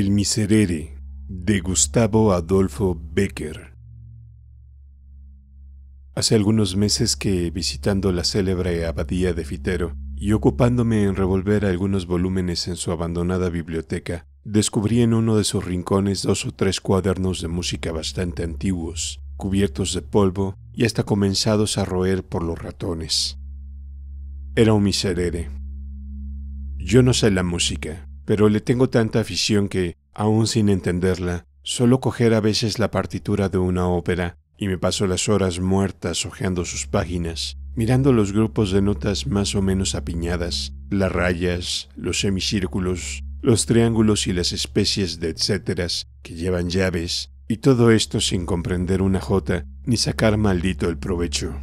El Miserere de Gustavo Adolfo Becker. Hace algunos meses que visitando la célebre abadía de Fitero y ocupándome en revolver algunos volúmenes en su abandonada biblioteca, descubrí en uno de sus rincones dos o tres cuadernos de música bastante antiguos, cubiertos de polvo y hasta comenzados a roer por los ratones. Era un miserere. Yo no sé la música, pero le tengo tanta afición que, aún sin entenderla, solo coger a veces la partitura de una ópera y me paso las horas muertas hojeando sus páginas, mirando los grupos de notas más o menos apiñadas, las rayas, los semicírculos, los triángulos y las especies de etcéteras que llevan llaves, y todo esto sin comprender una jota ni sacar maldito el provecho.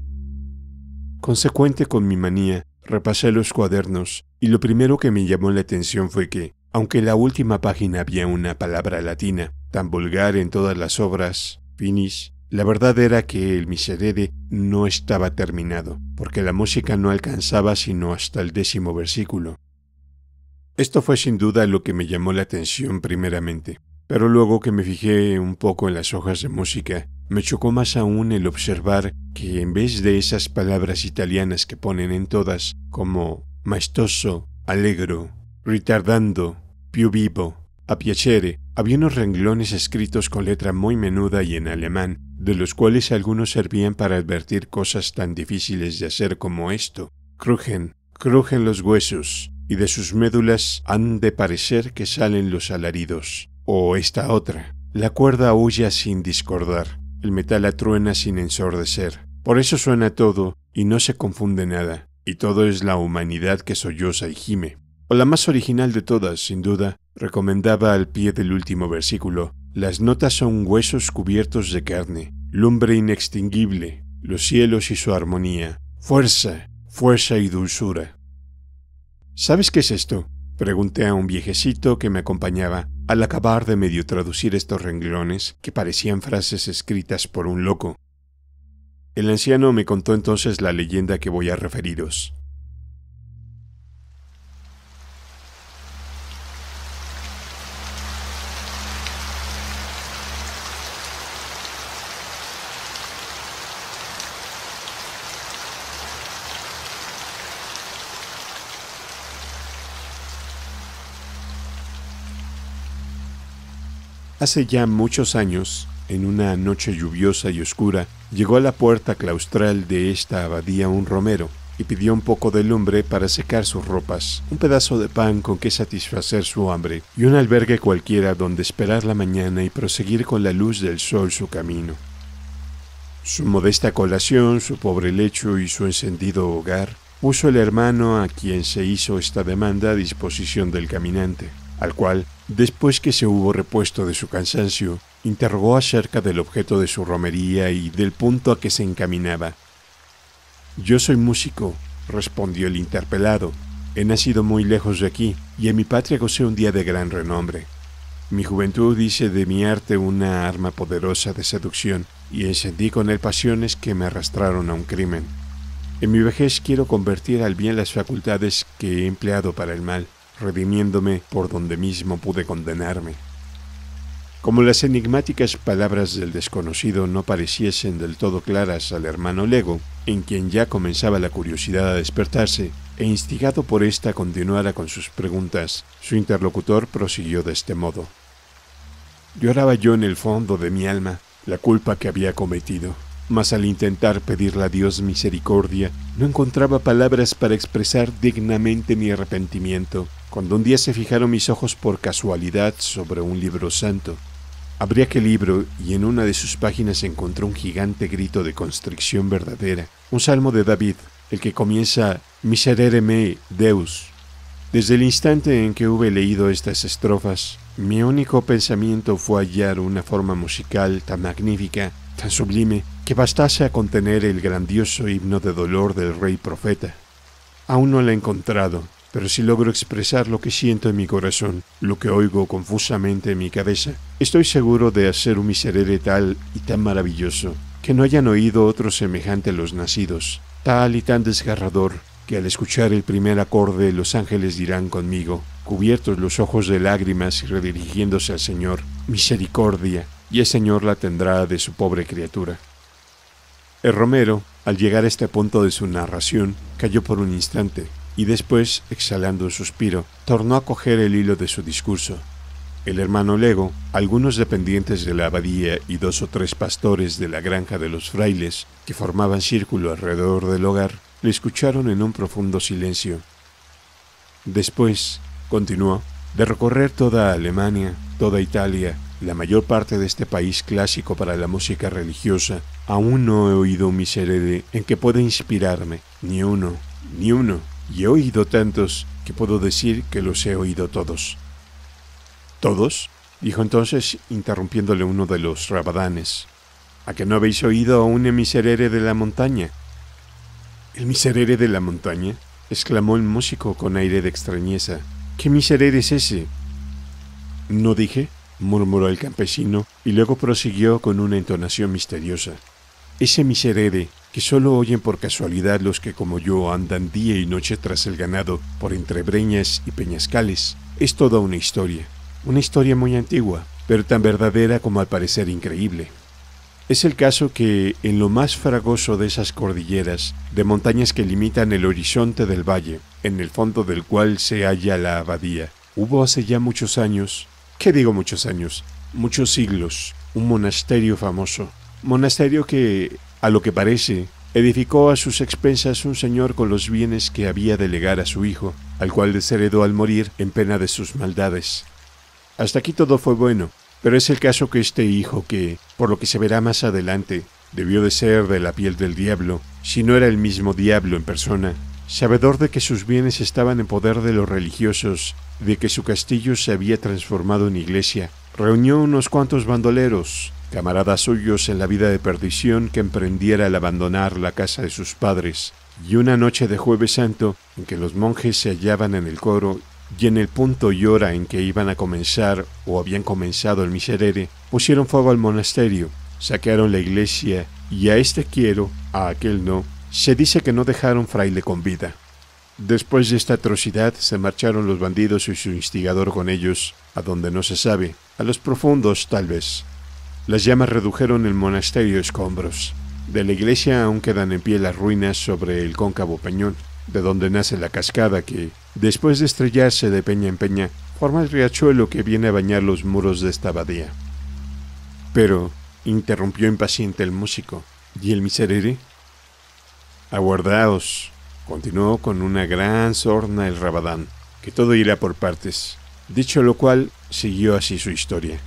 Consecuente con mi manía, repasé los cuadernos y lo primero que me llamó la atención fue que, aunque en la última página había una palabra latina, tan vulgar en todas las obras, finis, la verdad era que el miserere no estaba terminado, porque la música no alcanzaba sino hasta el décimo versículo. Esto fue sin duda lo que me llamó la atención primeramente, pero luego que me fijé un poco en las hojas de música, me chocó más aún el observar que en vez de esas palabras italianas que ponen en todas, como maestoso, alegro, ritardando, più vivo, a piacere, había unos renglones escritos con letra muy menuda y en alemán, de los cuales algunos servían para advertir cosas tan difíciles de hacer como esto. Crujen, crujen los huesos, y de sus médulas han de parecer que salen los alaridos. O esta otra. La cuerda huye sin discordar, el metal atruena sin ensordecer. Por eso suena todo y no se confunde nada y todo es la humanidad que solloza y gime. O la más original de todas, sin duda, recomendaba al pie del último versículo, las notas son huesos cubiertos de carne, lumbre inextinguible, los cielos y su armonía, fuerza, fuerza y dulzura. ¿Sabes qué es esto? Pregunté a un viejecito que me acompañaba al acabar de medio traducir estos renglones que parecían frases escritas por un loco. El anciano me contó entonces la leyenda que voy a referiros. Hace ya muchos años, en una noche lluviosa y oscura, llegó a la puerta claustral de esta abadía un romero y pidió un poco de lumbre para secar sus ropas, un pedazo de pan con que satisfacer su hambre y un albergue cualquiera donde esperar la mañana y proseguir con la luz del sol su camino. Su modesta colación, su pobre lecho y su encendido hogar puso el hermano a quien se hizo esta demanda a disposición del caminante al cual, después que se hubo repuesto de su cansancio, interrogó acerca del objeto de su romería y del punto a que se encaminaba. Yo soy músico, respondió el interpelado. He nacido muy lejos de aquí y en mi patria gocé un día de gran renombre. Mi juventud hice de mi arte una arma poderosa de seducción y encendí con él pasiones que me arrastraron a un crimen. En mi vejez quiero convertir al bien las facultades que he empleado para el mal redimiéndome por donde mismo pude condenarme. Como las enigmáticas palabras del desconocido no pareciesen del todo claras al hermano Lego, en quien ya comenzaba la curiosidad a despertarse, e instigado por ésta continuara con sus preguntas, su interlocutor prosiguió de este modo. Lloraba yo en el fondo de mi alma la culpa que había cometido, mas al intentar pedirle a Dios misericordia, no encontraba palabras para expresar dignamente mi arrepentimiento cuando un día se fijaron mis ojos por casualidad sobre un libro santo, abrí aquel libro y en una de sus páginas encontré un gigante grito de constricción verdadera, un salmo de David, el que comienza Miserere me Deus. Desde el instante en que hube leído estas estrofas, mi único pensamiento fue hallar una forma musical tan magnífica, tan sublime, que bastase a contener el grandioso himno de dolor del rey profeta. Aún no la he encontrado, pero si logro expresar lo que siento en mi corazón, lo que oigo confusamente en mi cabeza. Estoy seguro de hacer un miserere tal y tan maravilloso, que no hayan oído otro semejante a los nacidos, tal y tan desgarrador, que al escuchar el primer acorde los ángeles dirán conmigo, cubiertos los ojos de lágrimas y redirigiéndose al Señor, misericordia, y el Señor la tendrá de su pobre criatura. El Romero, al llegar a este punto de su narración, cayó por un instante, y después, exhalando un suspiro, tornó a coger el hilo de su discurso. El hermano Lego, algunos dependientes de la abadía y dos o tres pastores de la granja de los frailes, que formaban círculo alrededor del hogar, le escucharon en un profundo silencio. Después, continuó, de recorrer toda Alemania, toda Italia, la mayor parte de este país clásico para la música religiosa, aún no he oído un miserere en que pueda inspirarme, ni uno, ni uno y he oído tantos que puedo decir que los he oído todos. ¿Todos? dijo entonces, interrumpiéndole uno de los rabadanes. ¿A que no habéis oído a un miserere de la montaña? ¿El miserere de la montaña? exclamó el músico con aire de extrañeza. ¿Qué miserere es ese? No dije, murmuró el campesino, y luego prosiguió con una entonación misteriosa. Ese miserere que solo oyen por casualidad los que como yo andan día y noche tras el ganado por entre breñas y peñascales, es toda una historia, una historia muy antigua, pero tan verdadera como al parecer increíble. Es el caso que, en lo más fragoso de esas cordilleras, de montañas que limitan el horizonte del valle, en el fondo del cual se halla la abadía, hubo hace ya muchos años, ¿qué digo muchos años? Muchos siglos, un monasterio famoso. Monasterio que a lo que parece, edificó a sus expensas un señor con los bienes que había de legar a su hijo, al cual desheredó al morir en pena de sus maldades. Hasta aquí todo fue bueno, pero es el caso que este hijo que, por lo que se verá más adelante, debió de ser de la piel del diablo, si no era el mismo diablo en persona, sabedor de que sus bienes estaban en poder de los religiosos, de que su castillo se había transformado en iglesia, reunió unos cuantos bandoleros, camaradas suyos en la vida de perdición que emprendiera al abandonar la casa de sus padres, y una noche de jueves santo en que los monjes se hallaban en el coro y en el punto y hora en que iban a comenzar o habían comenzado el miserere, pusieron fuego al monasterio, saquearon la iglesia y a este quiero, a aquel no, se dice que no dejaron fraile con vida. Después de esta atrocidad se marcharon los bandidos y su instigador con ellos, a donde no se sabe, a los profundos tal vez, las llamas redujeron el monasterio a escombros. De la iglesia aún quedan en pie las ruinas sobre el cóncavo peñón, de donde nace la cascada que, después de estrellarse de peña en peña, forma el riachuelo que viene a bañar los muros de esta abadía. Pero, interrumpió impaciente el músico, ¿y el miserere? Aguardaos, continuó con una gran sorna el rabadán, que todo irá por partes, dicho lo cual siguió así su historia.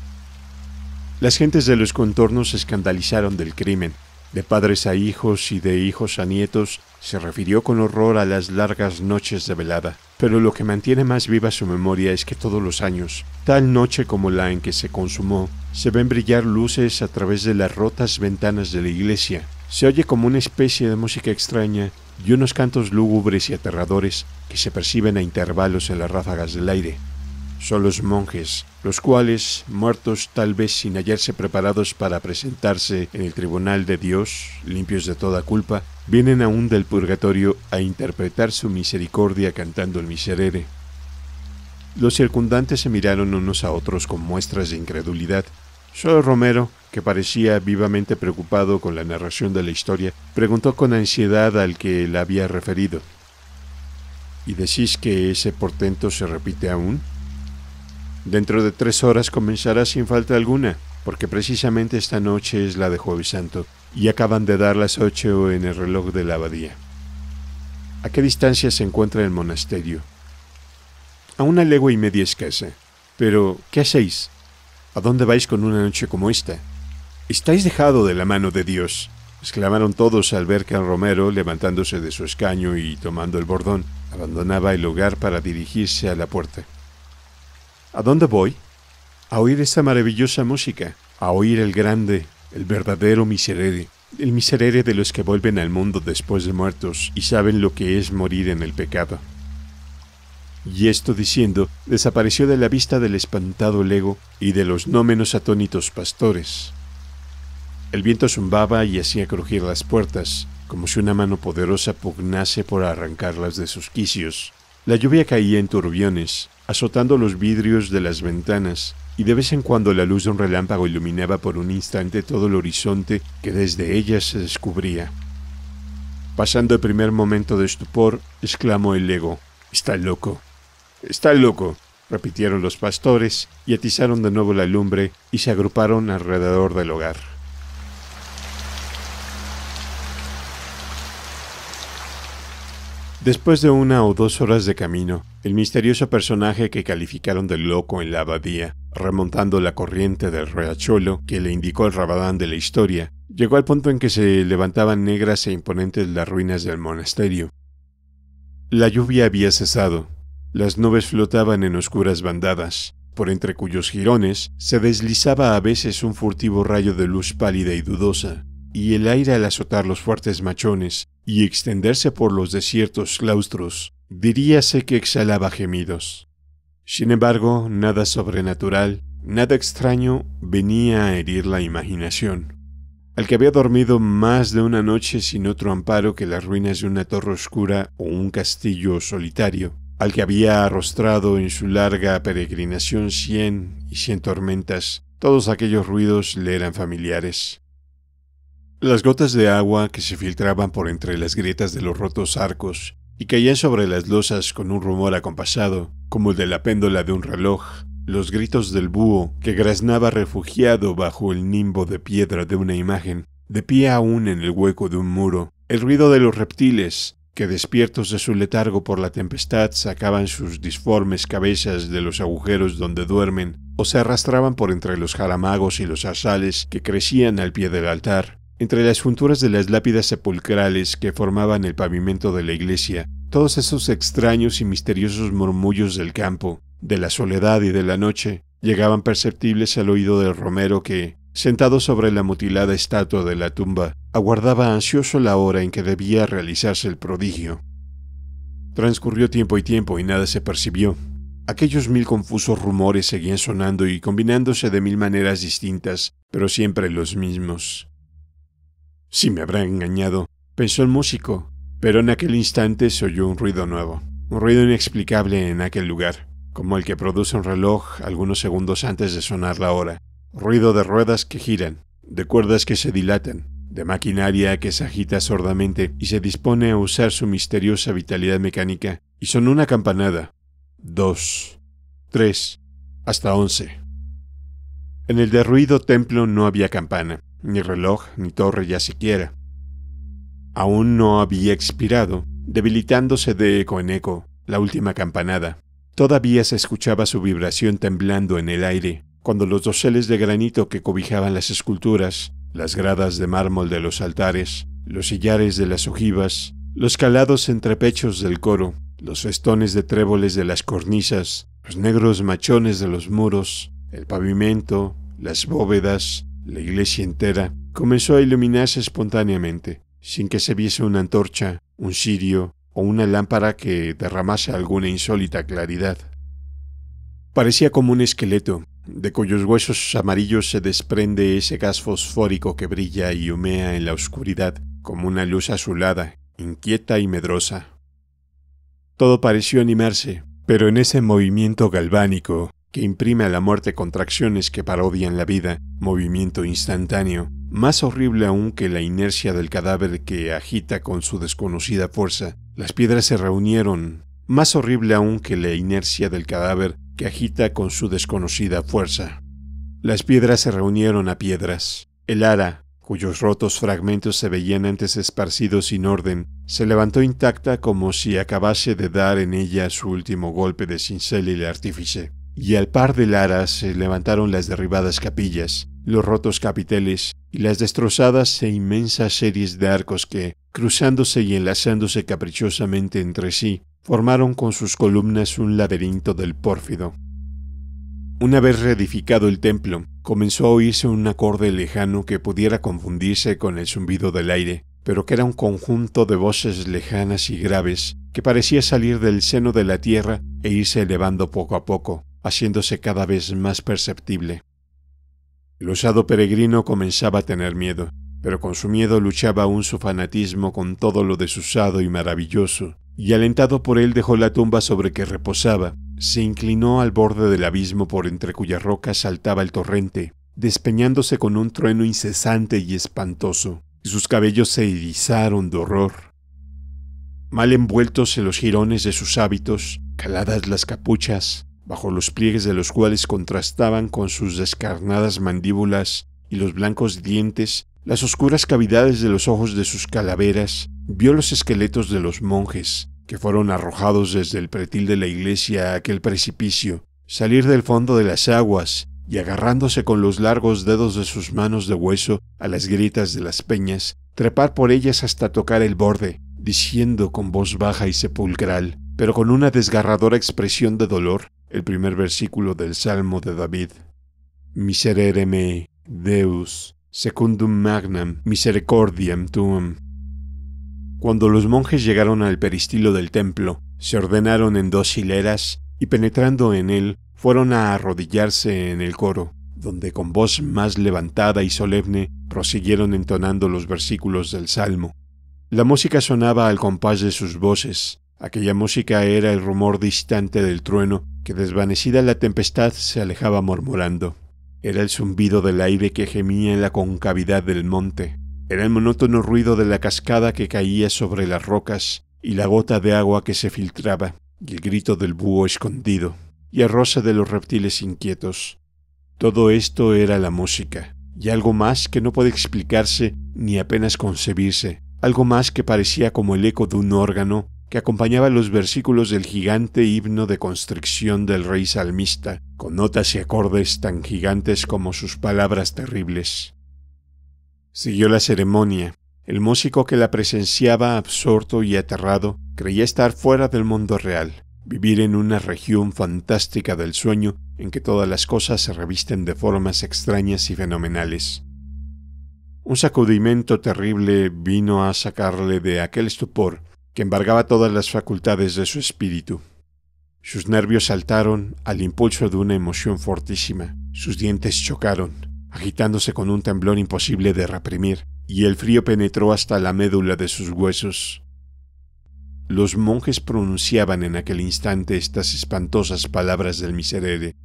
Las gentes de los contornos se escandalizaron del crimen. De padres a hijos y de hijos a nietos, se refirió con horror a las largas noches de velada. Pero lo que mantiene más viva su memoria es que todos los años, tal noche como la en que se consumó, se ven brillar luces a través de las rotas ventanas de la iglesia. Se oye como una especie de música extraña y unos cantos lúgubres y aterradores que se perciben a intervalos en las ráfagas del aire son los monjes, los cuales, muertos tal vez sin hallarse preparados para presentarse en el tribunal de Dios, limpios de toda culpa, vienen aún del purgatorio a interpretar su misericordia cantando el miserere. Los circundantes se miraron unos a otros con muestras de incredulidad. Solo Romero, que parecía vivamente preocupado con la narración de la historia, preguntó con ansiedad al que la había referido. ¿Y decís que ese portento se repite aún? Dentro de tres horas comenzará sin falta alguna, porque precisamente esta noche es la de Jueves Santo y acaban de dar las ocho en el reloj de la abadía. ¿A qué distancia se encuentra el monasterio? A una legua y media escasa. Pero, ¿qué hacéis? ¿A dónde vais con una noche como esta? Estáis dejado de la mano de Dios, exclamaron todos al ver que el Romero, levantándose de su escaño y tomando el bordón, abandonaba el hogar para dirigirse a la puerta. ¿A dónde voy? A oír esta maravillosa música, a oír el grande, el verdadero miserere, el miserere de los que vuelven al mundo después de muertos y saben lo que es morir en el pecado. Y esto diciendo, desapareció de la vista del espantado lego y de los no menos atónitos pastores. El viento zumbaba y hacía crujir las puertas, como si una mano poderosa pugnase por arrancarlas de sus quicios, la lluvia caía en turbiones, azotando los vidrios de las ventanas, y de vez en cuando la luz de un relámpago iluminaba por un instante todo el horizonte que desde ella se descubría. Pasando el primer momento de estupor, exclamó el ego, Está loco. Está loco, repitieron los pastores y atizaron de nuevo la lumbre y se agruparon alrededor del hogar. Después de una o dos horas de camino, el misterioso personaje que calificaron de loco en la abadía, remontando la corriente del reacholo que le indicó el rabadán de la historia, llegó al punto en que se levantaban negras e imponentes las ruinas del monasterio. La lluvia había cesado, las nubes flotaban en oscuras bandadas, por entre cuyos jirones se deslizaba a veces un furtivo rayo de luz pálida y dudosa, y el aire al azotar los fuertes machones y extenderse por los desiertos claustros, diríase que exhalaba gemidos. Sin embargo, nada sobrenatural, nada extraño venía a herir la imaginación. Al que había dormido más de una noche sin otro amparo que las ruinas de una torre oscura o un castillo solitario, al que había arrostrado en su larga peregrinación cien y cien tormentas, todos aquellos ruidos le eran familiares. Las gotas de agua que se filtraban por entre las grietas de los rotos arcos y caían sobre las losas con un rumor acompasado, como el de la péndola de un reloj, los gritos del búho que graznaba refugiado bajo el nimbo de piedra de una imagen, de pie aún en el hueco de un muro, el ruido de los reptiles, que despiertos de su letargo por la tempestad sacaban sus disformes cabezas de los agujeros donde duermen, o se arrastraban por entre los jaramagos y los azales que crecían al pie del altar, entre las junturas de las lápidas sepulcrales que formaban el pavimento de la iglesia, todos esos extraños y misteriosos murmullos del campo, de la soledad y de la noche, llegaban perceptibles al oído del romero que, sentado sobre la mutilada estatua de la tumba, aguardaba ansioso la hora en que debía realizarse el prodigio. Transcurrió tiempo y tiempo y nada se percibió. Aquellos mil confusos rumores seguían sonando y combinándose de mil maneras distintas, pero siempre los mismos. Si me habrá engañado, pensó el músico, pero en aquel instante se oyó un ruido nuevo, un ruido inexplicable en aquel lugar, como el que produce un reloj algunos segundos antes de sonar la hora, ruido de ruedas que giran, de cuerdas que se dilatan, de maquinaria que se agita sordamente y se dispone a usar su misteriosa vitalidad mecánica, y son una campanada, dos, tres, hasta once. En el derruido templo no había campana, ni reloj, ni torre ya siquiera. Aún no había expirado, debilitándose de eco en eco, la última campanada. Todavía se escuchaba su vibración temblando en el aire, cuando los doseles de granito que cobijaban las esculturas, las gradas de mármol de los altares, los sillares de las ojivas, los calados entrepechos del coro, los festones de tréboles de las cornisas, los negros machones de los muros, el pavimento, las bóvedas, la iglesia entera comenzó a iluminarse espontáneamente, sin que se viese una antorcha, un cirio o una lámpara que derramase alguna insólita claridad. Parecía como un esqueleto, de cuyos huesos amarillos se desprende ese gas fosfórico que brilla y humea en la oscuridad como una luz azulada, inquieta y medrosa. Todo pareció animarse, pero en ese movimiento galvánico que imprime a la muerte contracciones que parodian la vida, movimiento instantáneo, más horrible aún que la inercia del cadáver que agita con su desconocida fuerza. Las piedras se reunieron, más horrible aún que la inercia del cadáver que agita con su desconocida fuerza. Las piedras se reunieron a piedras. El ara, cuyos rotos fragmentos se veían antes esparcidos sin orden, se levantó intacta como si acabase de dar en ella su último golpe de cincel y de artífice y al par de Lara se levantaron las derribadas capillas, los rotos capiteles y las destrozadas e inmensas series de arcos que, cruzándose y enlazándose caprichosamente entre sí, formaron con sus columnas un laberinto del pórfido. Una vez reedificado el templo, comenzó a oírse un acorde lejano que pudiera confundirse con el zumbido del aire, pero que era un conjunto de voces lejanas y graves que parecía salir del seno de la tierra e irse elevando poco a poco, haciéndose cada vez más perceptible. El usado peregrino comenzaba a tener miedo, pero con su miedo luchaba aún su fanatismo con todo lo desusado y maravilloso, y alentado por él dejó la tumba sobre que reposaba, se inclinó al borde del abismo por entre cuyas rocas saltaba el torrente, despeñándose con un trueno incesante y espantoso, y sus cabellos se erizaron de horror. Mal envueltos en los jirones de sus hábitos, caladas las capuchas, bajo los pliegues de los cuales contrastaban con sus descarnadas mandíbulas y los blancos dientes las oscuras cavidades de los ojos de sus calaveras, vio los esqueletos de los monjes, que fueron arrojados desde el pretil de la iglesia a aquel precipicio, salir del fondo de las aguas y agarrándose con los largos dedos de sus manos de hueso a las grietas de las peñas, trepar por ellas hasta tocar el borde, diciendo con voz baja y sepulcral, pero con una desgarradora expresión de dolor, el primer versículo del Salmo de David. Miserere me, Deus, secundum magnam, misericordiam tuam. Cuando los monjes llegaron al peristilo del templo, se ordenaron en dos hileras y penetrando en él, fueron a arrodillarse en el coro, donde con voz más levantada y solemne prosiguieron entonando los versículos del Salmo. La música sonaba al compás de sus voces, Aquella música era el rumor distante del trueno, que desvanecida la tempestad se alejaba murmurando. Era el zumbido del aire que gemía en la concavidad del monte. Era el monótono ruido de la cascada que caía sobre las rocas y la gota de agua que se filtraba, y el grito del búho escondido, y el rosa de los reptiles inquietos. Todo esto era la música, y algo más que no puede explicarse ni apenas concebirse, algo más que parecía como el eco de un órgano que acompañaba los versículos del gigante himno de constricción del rey salmista, con notas y acordes tan gigantes como sus palabras terribles. Siguió la ceremonia. El músico que la presenciaba, absorto y aterrado, creía estar fuera del mundo real, vivir en una región fantástica del sueño en que todas las cosas se revisten de formas extrañas y fenomenales. Un sacudimiento terrible vino a sacarle de aquel estupor que embargaba todas las facultades de su espíritu. Sus nervios saltaron al impulso de una emoción fortísima, sus dientes chocaron, agitándose con un temblor imposible de reprimir, y el frío penetró hasta la médula de sus huesos. Los monjes pronunciaban en aquel instante estas espantosas palabras del miserere.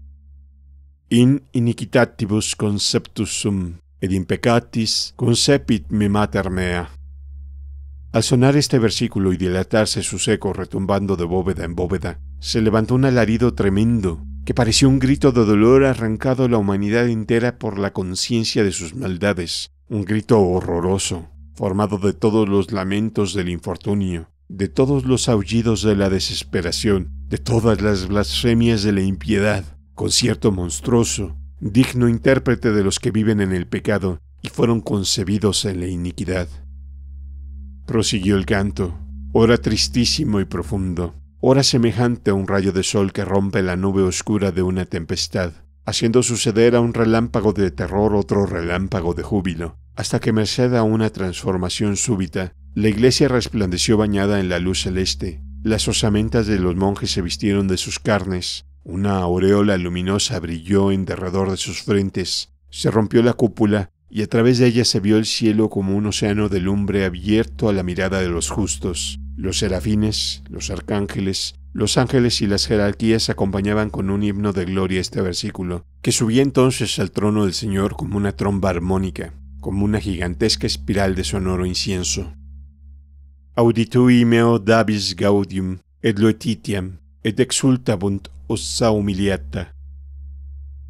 In iniquitatibus conceptus sum, ed impecatis concepit me mater mea. Al sonar este versículo y dilatarse sus ecos retumbando de bóveda en bóveda, se levantó un alarido tremendo, que pareció un grito de dolor arrancado a la humanidad entera por la conciencia de sus maldades, un grito horroroso, formado de todos los lamentos del infortunio, de todos los aullidos de la desesperación, de todas las blasfemias de la impiedad, concierto monstruoso, digno intérprete de los que viven en el pecado y fueron concebidos en la iniquidad prosiguió el canto, ora tristísimo y profundo, ora semejante a un rayo de sol que rompe la nube oscura de una tempestad, haciendo suceder a un relámpago de terror otro relámpago de júbilo, hasta que merced a una transformación súbita, la iglesia resplandeció bañada en la luz celeste, las osamentas de los monjes se vistieron de sus carnes, una aureola luminosa brilló en derredor de sus frentes, se rompió la cúpula y a través de ella se vio el cielo como un océano de lumbre abierto a la mirada de los justos. Los serafines, los arcángeles, los ángeles y las jerarquías acompañaban con un himno de gloria este versículo, que subía entonces al trono del Señor como una tromba armónica, como una gigantesca espiral de sonoro incienso. Auditui meo davis gaudium, et loetitiam, et exultabunt ossa humiliata.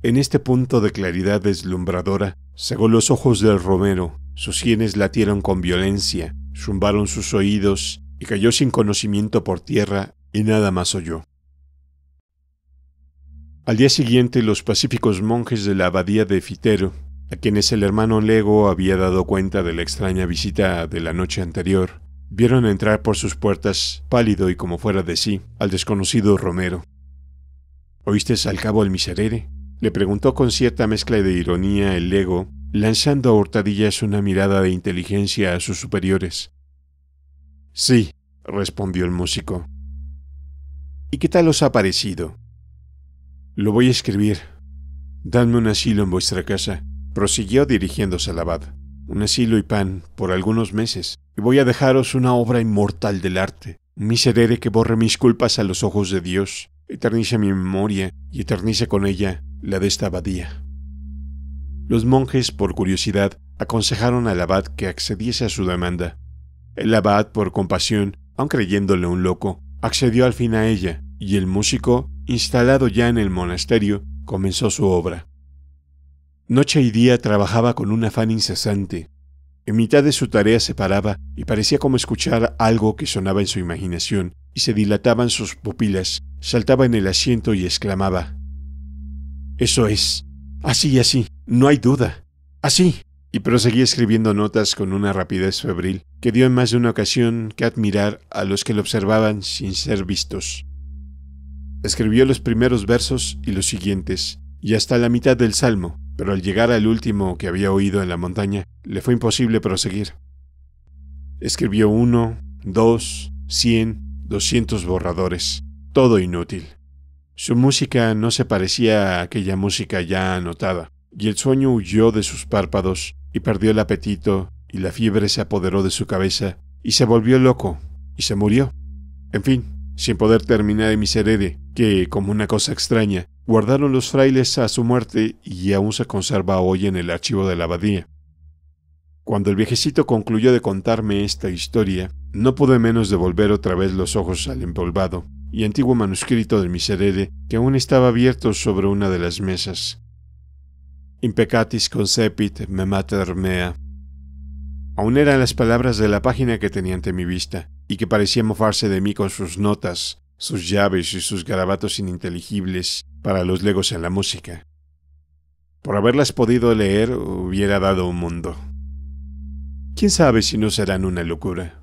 En este punto de claridad deslumbradora, Segó los ojos del romero, sus sienes latieron con violencia, zumbaron sus oídos y cayó sin conocimiento por tierra y nada más oyó. Al día siguiente los pacíficos monjes de la abadía de Fitero, a quienes el hermano Lego había dado cuenta de la extraña visita de la noche anterior, vieron entrar por sus puertas, pálido y como fuera de sí, al desconocido Romero. ¿Oíste al cabo el miserere? Le preguntó con cierta mezcla de ironía el lego, lanzando a hurtadillas una mirada de inteligencia a sus superiores. Sí, respondió el músico. ¿Y qué tal os ha parecido? Lo voy a escribir. Dadme un asilo en vuestra casa, prosiguió dirigiéndose al abad. Un asilo y pan por algunos meses, y voy a dejaros una obra inmortal del arte, un miserere que borre mis culpas a los ojos de Dios, Eternice mi memoria y eternice con ella la de esta abadía. Los monjes, por curiosidad, aconsejaron al abad que accediese a su demanda. El abad, por compasión, aun creyéndole un loco, accedió al fin a ella, y el músico, instalado ya en el monasterio, comenzó su obra. Noche y día trabajaba con un afán incesante. En mitad de su tarea se paraba y parecía como escuchar algo que sonaba en su imaginación, y se dilataban sus pupilas saltaba en el asiento y exclamaba, Eso es, así, así, no hay duda, así. Y proseguía escribiendo notas con una rapidez febril que dio en más de una ocasión que admirar a los que lo observaban sin ser vistos. Escribió los primeros versos y los siguientes, y hasta la mitad del salmo, pero al llegar al último que había oído en la montaña, le fue imposible proseguir. Escribió uno, dos, cien, doscientos borradores todo inútil. Su música no se parecía a aquella música ya anotada, y el sueño huyó de sus párpados, y perdió el apetito, y la fiebre se apoderó de su cabeza, y se volvió loco, y se murió. En fin, sin poder terminar mis miserere, que, como una cosa extraña, guardaron los frailes a su muerte y aún se conserva hoy en el archivo de la abadía. Cuando el viejecito concluyó de contarme esta historia, no pude menos de volver otra vez los ojos al empolvado, y antiguo manuscrito del Miserere que aún estaba abierto sobre una de las mesas. Impecatis concepit me mater mea. Aún eran las palabras de la página que tenía ante mi vista, y que parecía mofarse de mí con sus notas, sus llaves y sus garabatos ininteligibles para los legos en la música. Por haberlas podido leer hubiera dado un mundo. ¿Quién sabe si no serán una locura?